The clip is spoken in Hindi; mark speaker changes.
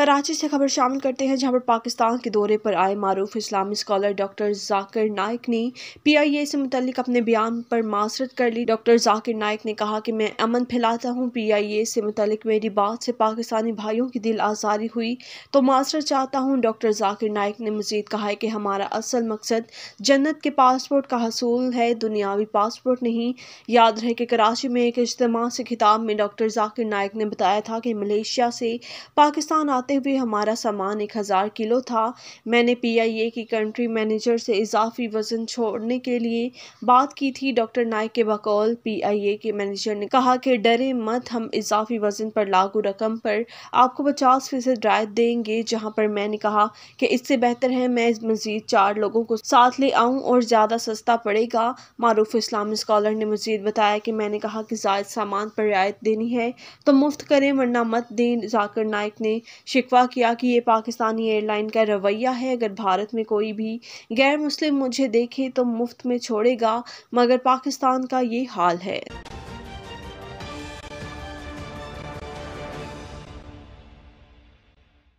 Speaker 1: कराची से खबर शामिल करते हैं जहां पर पाकिस्तान के दौरे पर आए मरूफ इस्लामी स्कॉलर डॉक्टर जाकिर नाइक ने पी आई ए से मुतलिक अपने बयान पर मासरत कर ली डॉक्टर जाकिर नाइक ने कहा कि मैं अमन फैलाता हूँ पी आई ए से मुतलिक मेरी बात से पाकिस्तानी भाइयों की दिल आज़ारी हुई तो मासरत चाहता हूँ डॉक्टर जाकिर नाइक ने मजीद कहा है कि हमारा असल मकसद जन्नत के पासपोर्ट का हसूल है दुनियावी पासपोर्ट नहीं याद रहे कि कराची में एक इज्तम से खिताब में डॉक्टर जाकिर नाइक ने बताया था कि मलेशिया से पाकिस्तान आते आते हुए हमारा सामान एक हज़ार किलो था मैंने पीआईए की कंट्री मैनेजर से इजाफी वज़न छोड़ने के लिए बात की थी डॉक्टर नायक के बकौल पीआईए के मैनेजर ने कहा कि डरे मत हम इजाफी वज़न पर लागू रकम पर आपको पचास फीसद रायत देंगे जहाँ पर मैंने कहा कि इससे बेहतर है मैं मज़ीद चार लोगों को साथ ले आऊँ और ज़्यादा सस्ता पड़ेगा मारूफ इस्लामी स्कॉलर ने मज़ीद बताया कि मैंने कहा कि जायद सामान पर रियायत देनी है तो मुफ्त करें वरना मत दें जाकर नायक ने शिकवा किया कि ये पाकिस्तानी एयरलाइन का रवैया है अगर भारत में कोई भी गैर मुस्लिम मुझे देखे तो मुफ्त में छोड़ेगा मगर पाकिस्तान का ये हाल है